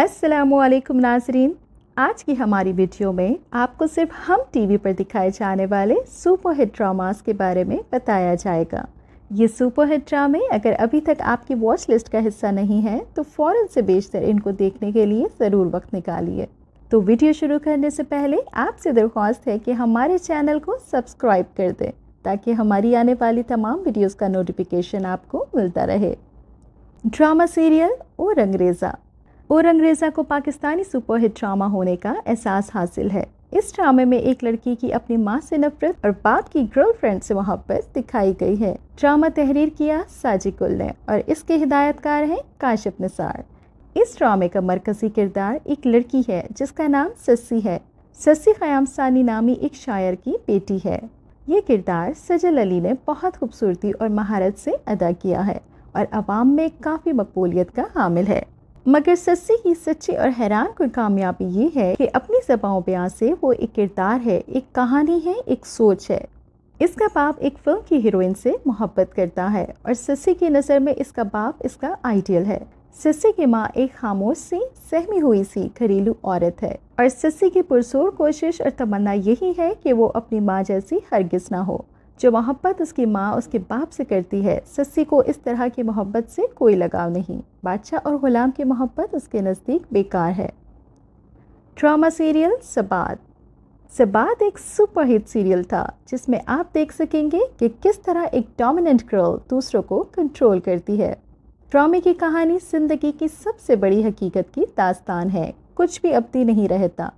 असलकुम नाजरीन आज की हमारी वीडियो में आपको सिर्फ हम टीवी पर दिखाए जाने वाले सुपर हिट ड्रामास के बारे में बताया जाएगा ये सुपर हिट ड्रामे अगर अभी तक आपकी वॉच लिस्ट का हिस्सा नहीं है तो फ़ौर से बेशतर इनको देखने के लिए ज़रूर वक्त निकालिए तो वीडियो शुरू करने से पहले आपसे दरख्वास्त है कि हमारे चैनल को सब्सक्राइब कर दें ताकि हमारी आने वाली तमाम वीडियोज़ का नोटिफिकेशन आपको मिलता रहे ड्रामा सीरियल और अंग्रेज़ा और अंग्रेज़ा को पाकिस्तानी सुपरहिट ड्रामा होने का एहसास हासिल है इस ड्रामे में एक लड़की की अपनी माँ से नफरत और बाप की गर्लफ्रेंड से मोहब्बत दिखाई गई है ड्रामा तहरीर किया साजिकुल ने और इसके हिदायतकार हैं काशिप निसार इस ड्रामे का मरकजी किरदार एक लड़की है जिसका नाम सस्सी है सस्सी ख़याम सानी नामी एक शायर की बेटी है ये किरदार सजल अली ने बहुत खूबसूरती और महारत से अदा किया है और आवाम में काफ़ी मकबूलियत का हामिल है मगर सस्से की सच्ची और हैरान कुन कामयाबी ये है कि अपनी जबाओं बयां से वो एक किरदार है एक कहानी है एक सोच है इसका बाप एक फिल्म की हीरोइन से मोहब्बत करता है और सस्सी की नज़र में इसका बाप इसका आइडियल है सस्सी की माँ एक खामोश सी सहमी हुई सी घरेलू औरत है और सस्सी की पुरसोर कोशिश और तमन्ना यही है कि वो अपनी माँ जैसी हरगिज ना हो जो मोहब्बत उसकी माँ उसके बाप से करती है सस्सी को इस तरह की मोहब्बत से कोई लगाव नहीं बादशाह और ग़ुलाम की मोहब्बत उसके नज़दीक बेकार है ड्रामा सीरियल सबात सबात एक सुपर हिट सीरियल था जिसमें आप देख सकेंगे कि किस तरह एक डोमिनेंट गर्ल दूसरों को कंट्रोल करती है ड्रामे की कहानी ज़िंदगी की सबसे बड़ी हकीकत की दास्तान है कुछ भी अबदी नहीं रहता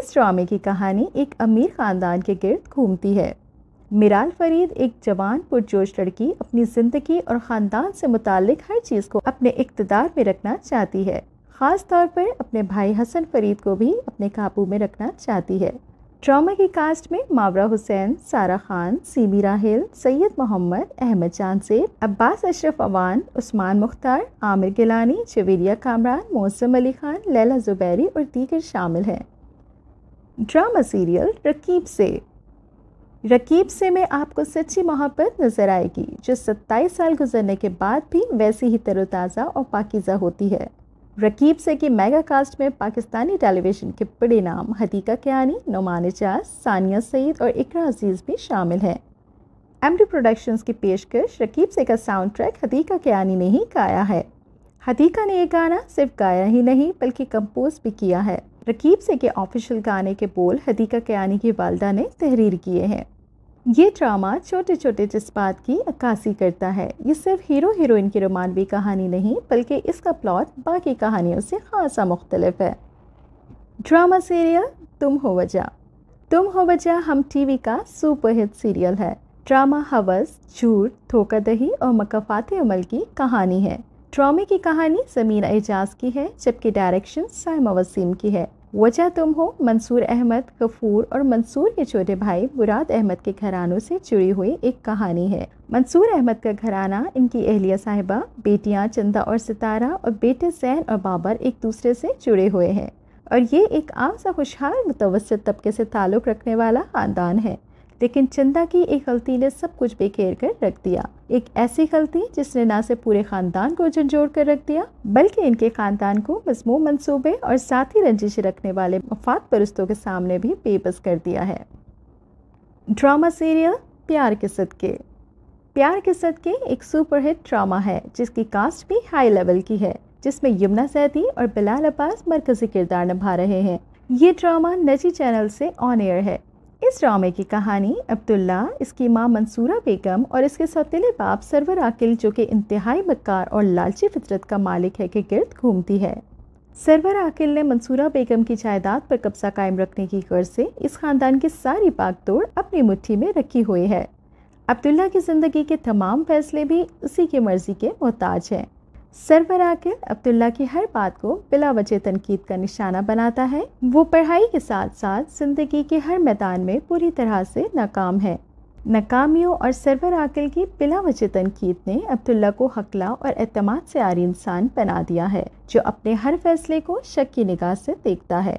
इस ड्रामे की कहानी एक अमीर ख़ानदान के गिर्द घूमती है मिराल फरीद एक जवान पुरजोश लड़की अपनी ज़िंदगी और ख़ानदान से मुतक हर चीज़ को अपने इकतदार में रखना चाहती है ख़ास तौर पर अपने भाई हसन फरीद को भी अपने काबू में रखना चाहती है ड्रामा की कास्ट में मावरा हुसैन सारा खान सीमी राहिल सैयद मोहम्मद अहमद जान सेब अब्बास अशरफ अवान उस्मान मुख्तार आमिर गिलानी जवेरिया कामरान मोहसम अली खान लैला जुबैरी और दीगर शामिल हैं ड्रामा सीरियल रकीब से रकीब से में आपको सच्ची मोहब्बत नज़र आएगी जो 27 साल गुजरने के बाद भी वैसी ही तरोताज़ा और पाकिज़ा होती है रकीब से की मेगा कास्ट में पाकिस्तानी टेलीविज़न के बड़े नाम हदीका क्यानी नुमान एजाज सानिया सईद और इकरा अजीज़ भी शामिल हैं एम डी प्रोडक्शंस की पेशकश रकीब से का साउंड ट्रैक हदीका क्यानी ने ही गाया है हदीका ने ये गाना सिर्फ गाया ही नहीं बल्कि कंपोज भी किया है रकीब से के ऑफिशियल गाने के बोल हदीका कयानी की वालदा ने तहरीर किए हैं ये ड्रामा छोटे छोटे जज्बात की अक्कासी करता है ये सिर्फ हीरो हीरोइन की रोमानवी कहानी नहीं बल्कि इसका प्लॉट बाकी कहानियों से खासा मुख्तलफ है ड्रामा सीरियल तुम हो वजह तुम हो वजह हम टीवी का सुपरहिट सीरियल है ड्रामा हवस झूठ दही और मकफात अमल की कहानी है ड्रामे की कहानी समीर एजाज की है जबकि डायरेक्शन साइमा वसीम की है वजह तुम हो मंसूर अहमद कफूर और मंसूर के छोटे भाई मुराद अहमद के घरानों से जुड़ी हुई एक कहानी है मंसूर अहमद का घराना इनकी अहलिया साहिबा बेटियां चंदा और सितारा और बेटे जैन और बाबर एक दूसरे से जुड़े हुए हैं और ये एक आम सा खुशहाल मुतवस्त तबके से ताल्लुक़ रखने वाला ख़ानदान है लेकिन चंदा की एक गलती ने सब कुछ बेखेर कर रख दिया एक ऐसी गलती जिसने ना सिर्फ पूरे खानदान को झंझोर कर रख दिया बल्कि इनके खानदान को मजमू मंसूबे और साथ ही रंजिश रखने वाले मफाद परस्तों के सामने भी बेबस कर दिया है ड्रामा सीरियल प्यार के सदके प्यार के सदके एक सुपरहिट ड्रामा है जिसकी कास्ट भी हाई लेवल की है जिसमें यमुना सैदी और बिलाल अब्बास मरकजी किरदार निभा रहे हैं ये ड्रामा नजी चैनल से ऑन एयर है इस ड्रामे की कहानी अब्दुल्ला इसकी माँ मंसूरा बेगम और इसके सौतीले बाप सरवर आकिल जो कि इंतहाई मक्कार और लालची फितरत का मालिक है के गिरद घूमती है सरवर आकिल ने मंसूरा बेगम की जायदाद पर कब्जा कायम रखने की गर्ज से इस ख़ानदान की सारी तोड़ अपनी मुट्ठी में रखी हुई है अब्दुल्ला की ज़िंदगी के तमाम फैसले भी उसी की मर्ज़ी के मोहताज हैं सरवर आकर अब्दुल्ला की हर बात को बिला वजह तनकीद का निशाना बनाता है वो पढ़ाई के साथ साथ ज़िंदगी के हर मैदान में पूरी तरह से नाकाम है नाकामियों और सरवर आकल की बिला वजह तनकीद ने अब्दुल्ला को हकला और अतमाद से आरी इंसान बना दिया है जो अपने हर फैसले को शक की निगाह से देखता है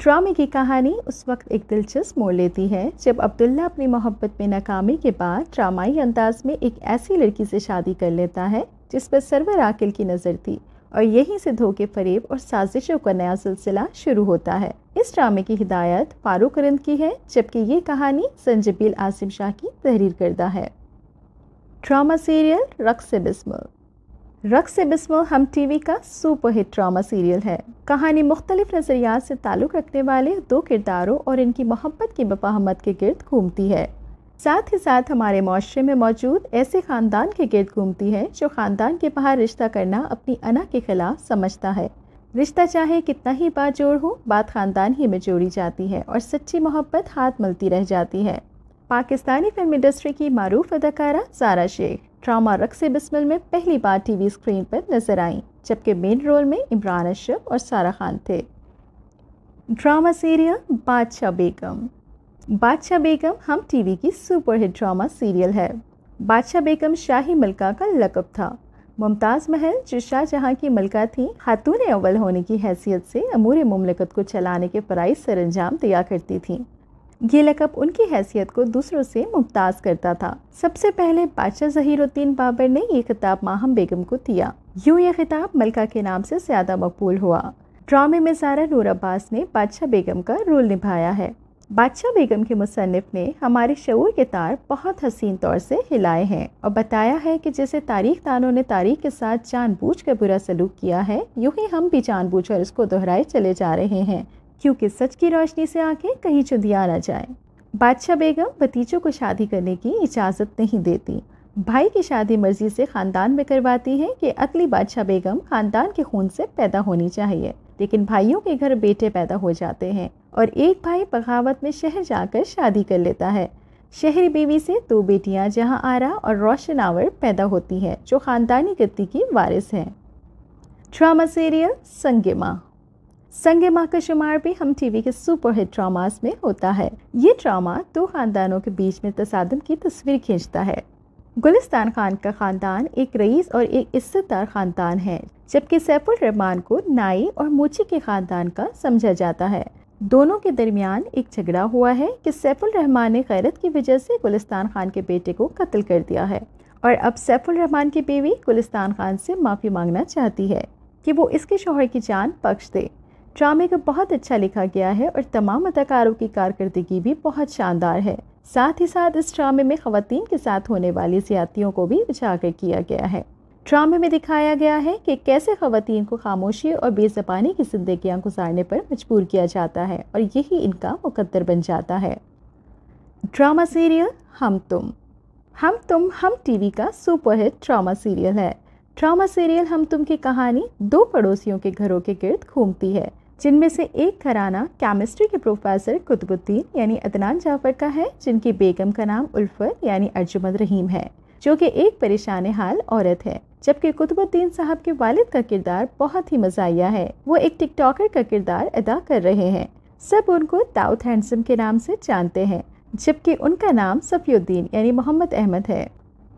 ड्रामे की कहानी उस वक्त एक दिलचस्प मोड़ लेती है जब अब्दुल्ला अपनी मोहब्बत में नाकामी के बाद ड्रामाई अंदाज में एक ऐसी लड़की से शादी कर लेता है जिस पर सरवर आकिल की नज़र थी और यहीं से धोखे फरेब और साजिशों का नया सिलसिला शुरू होता है इस ड्रामे की हिदायत फारूक रंद की है जबकि ये कहानी संजबील आसिम शाह की तहरीर करदा है ड्रामा सीरियल रक्स बिस्मल रक्स बिस्मो हम टीवी का सुपर हिट ड्रामा सीरियल है कहानी मुख्तलिफ नज़रियात से ताल्लुक़ रखने वाले दो किरदारों और इनकी मोहब्बत की मफाहमत के गिर्द घूमती है साथ ही साथ हमारे माशरे में मौजूद ऐसे ख़ानदान के गिर्द घूमती है जो ख़ानदान के बाहर रिश्ता करना अपनी अना के खिलाफ समझता है रिश्ता चाहे कितना ही बाजोड़ हो बात ख़ानदान ही में जोड़ी जाती है और सच्ची मोहब्बत हाथ मलती रह जाती है पाकिस्तानी फिल्म इंडस्ट्री की मरूफ अदाकारा सारा शेख ड्रामा रक्स बिस्मिल में पहली बार टीवी स्क्रीन पर नजर आईं जबकि मेन रोल में इमरान अशरफ और सारा खान थे ड्रामा सीरियल बादशाह बेगम बादशाह बेगम हम टीवी की सुपरहिट ड्रामा सीरियल है बादशाह बेगम शाही मलका का लकब था मुमताज़ महल जो शाहजहाँ की मलका थी खातून अव्वल होने की हैसियत से अमूर ममलकत को चलाने के फ़राइज सरंजाम दिया करती थी ये लकब उनकी हैसियत को दूसरों से मुमताज़ करता था सबसे पहले बादशाह जहीरुद्दीन बाबर ने ये खिताब माहम बेगम को दिया यूँ यह खिताब मलका के नाम से ज़्यादा मकबूल हुआ ड्रामे में सारा नूर अब्बास ने बादशाह बेगम का रोल निभाया है बादशाह बेगम के मुसनफ़ ने हमारे शूर के तार बहुत हसीन तौर से हिलाए हैं और बताया है कि जैसे तारीख दानों ने तारीख के साथ जानबूझ कर बुरा सलूक किया है यूँ ही हम भी जानबूझ कर इसको दोहराए चले जा रहे हैं क्योंकि सच की रोशनी से आके कहीं चुंदिया ना जाए बादशाह बेगम भतीजों को शादी करने की इजाज़त नहीं देती भाई की शादी मर्जी से ख़ानदान में करवाती है कि अगली बादशाह बेगम ख़ानदान के खून से पैदा होनी चाहिए लेकिन भाइयों के घर बेटे पैदा हो जाते हैं और एक भाई बगावत में शहर जाकर शादी कर लेता है शहरी बीवी से दो बेटियां जहां आरा और रोशन आवर पैदा होती हैं जो ख़ानदानी गति की वारिस हैं ड्रामा सीरियल संगमा संग शुमार भी हम टीवी के सुपरहिट ड्रामास में होता है ये ड्रामा दो खानदानों के बीच में तसादम की तस्वीर खींचता है गुलिस्तान खान का खानदान एक रईस और एक इज्जतदार खानदान है जबकि सैफुल रहमान को नाई और मोची के खानदान का समझा जाता है दोनों के दरमियान एक झगड़ा हुआ है कि सैफुल रहमान ने गैरत की वजह से गुलिस्तान खान के बेटे को कत्ल कर दिया है और अब सैफुल रहमान की बीवी गुलिस्तान खान से माफ़ी मांगना चाहती है कि वो इसके शोहर की जान बख्श दे ड्रामे को बहुत अच्छा लिखा गया है और तमाम अदाकारों की कारकर्दगी भी बहुत शानदार है साथ ही साथ इस ड्रामे में खातन के साथ होने वाली ज्यादतियों को भी उजागर किया गया है ड्रामे में दिखाया गया है कि कैसे खातन को खामोशी और बेजबानी की जिंदगियां गुजारने पर मजबूर किया जाता है और यही इनका मुकद्दर बन जाता है ड्रामा सीरियल हम तुम हम तुम हम टीवी का सुपरहिट ड्रामा सीरियल है ड्रामा सीरियल हम तुम की कहानी दो पड़ोसियों के घरों के गिर्द घूमती है जिनमें से एक घराना केमिस्ट्री के प्रोफेसर कुतुबुद्दीन यानी अदनान जाफर का है जिनकी बेगम का नाम उल्फत यानी अर्जुमद रहीम है जो कि एक परेशान हाल औरत है जबकि कुतुबुद्दीन साहब के वालिद का किरदार बहुत ही मजाया है वो एक टिकटॉकर का किरदार अदा कर रहे हैं सब उनको दाऊद हैंडसम के नाम से जानते हैं जबकि उनका नाम सफ़ीुद्दीन यानी मोहम्मद अहमद है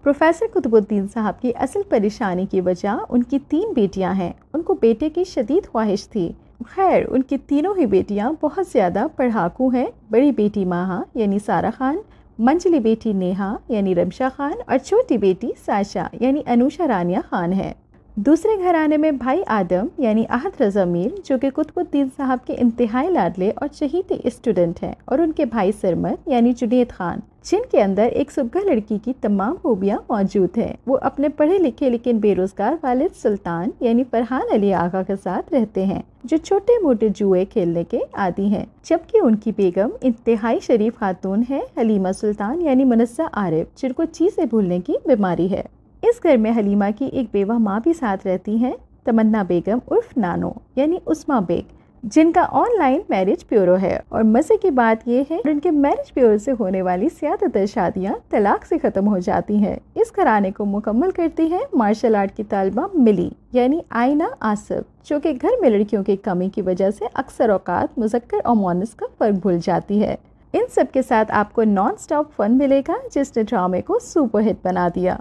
प्रोफेसर कुतुबुद्दीन साहब की असल परेशानी की वजह उनकी तीन बेटियां हैं उनको बेटे की शदीद ख्वाहिश थी खैर उनकी तीनों ही बेटियां बहुत ज़्यादा पढ़ाकू हैं बड़ी बेटी माहा यानी सारा खान मंजली बेटी नेहा यानी रमशा खान और छोटी बेटी साशा यानी अनुषा रानिया खान है दूसरे घराने में भाई आदम यानी अहद रज़ा मीर जो कि कुतुबुद्दीन साहब के इंतहाई लाडले और शहीद स्टूडेंट हैं और उनके भाई सरमद यानी जुनेद खान जिनके अंदर एक सुबह लड़की की तमाम खूबियाँ मौजूद हैं वो अपने पढ़े लिखे लेकिन बेरोजगार वालिद सुल्तान यानी फरहान अली आगा के साथ रहते हैं जो छोटे मोटे जुए खेलने के आदि हैं जबकि उनकी बेगम इंतहाई शरीफ खातून है हलीमा सुल्तान यानी मनस्सा आरिफ जिनको चीज़ें भूलने की बीमारी है इस घर में हलीमा की एक बेवा माँ भी साथ रहती हैं तमन्ना बेगम उर्फ नानो यानी उस्मा बेग जिनका ऑनलाइन मैरिज ब्यूरो है और मज़े की बात यह है उनके मैरिज ब्यूरो से होने वाली ज़्यादातर शादियाँ तलाक से ख़त्म हो जाती हैं इस घराने को मुकम्मल करती है मार्शल आर्ट की तालबा मिली यानी आयना आसफ जो कि घर में लड़कियों की कमी की वजह से अक्सर औकात मुजक्कर और मोनस का फ़र्क भूल जाती है इन सब के साथ आपको नॉन स्टॉप फन मिलेगा जिसने ड्रामे को सुपरहिट बना दिया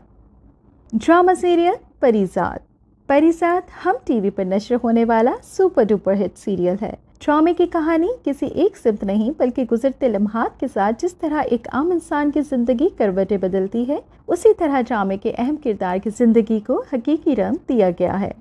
ड्रामा सीरियल परिजात परिजात हम टीवी पर नशर होने वाला सुपर डुपर हिट सीरियल है ड्रामे की कहानी किसी एक सिमत नहीं बल्कि गुजरते लम्हात के साथ जिस तरह एक आम इंसान की ज़िंदगी करवटें बदलती है उसी तरह ड्रामे के अहम किरदार की ज़िंदगी को हकीकी रंग दिया गया है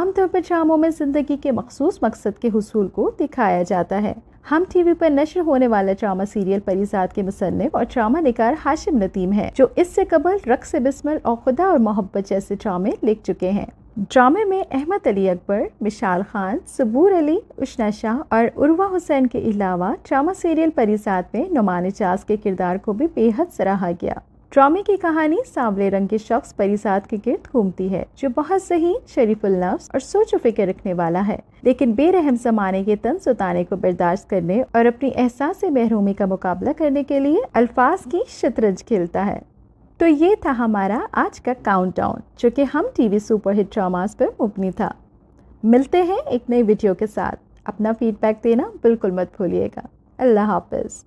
आमतौर पर ड्रामों में ज़िंदगी के मखसूस मकसद के हसूल को दिखाया जाता है हम टीवी पर नशर होने वाला ड्रामा सीरियल परिजात के मुसनफ और ड्रामा निकार हाशिम नतीम है जो इससे कबल रक्स बिस्मल और खुदा और मोहब्बत जैसे ड्रामे लिख चुके हैं ड्रामे में अहमद अली अकबर मिशाल खान सबूर अली उशना शाह और उर्वा हुसैन के अलावा ड्रामा सीरियल परिसाद में नुमान एजाज के किरदार को भी बेहद सराहा गया ड्रामे की कहानी सांवले रंग के शख्स परिसाद के गिर्द घूमती है जो बहुत सही शरीफ उल्लास और सोच फिक्र रखने वाला है लेकिन बेरहम जमाने के तन सुताने को बर्दाश्त करने और अपनी एहसास महरूमी का मुकाबला करने के लिए अल्फाज की शतरंज खेलता है तो ये था हमारा आज का काउंटडाउन जो कि हम टीवी सुपरहिट ड्रामास पर मुबनी था मिलते हैं एक नई वीडियो के साथ अपना फीडबैक देना बिल्कुल मत भूलिएगा अल्लाह हाफिज़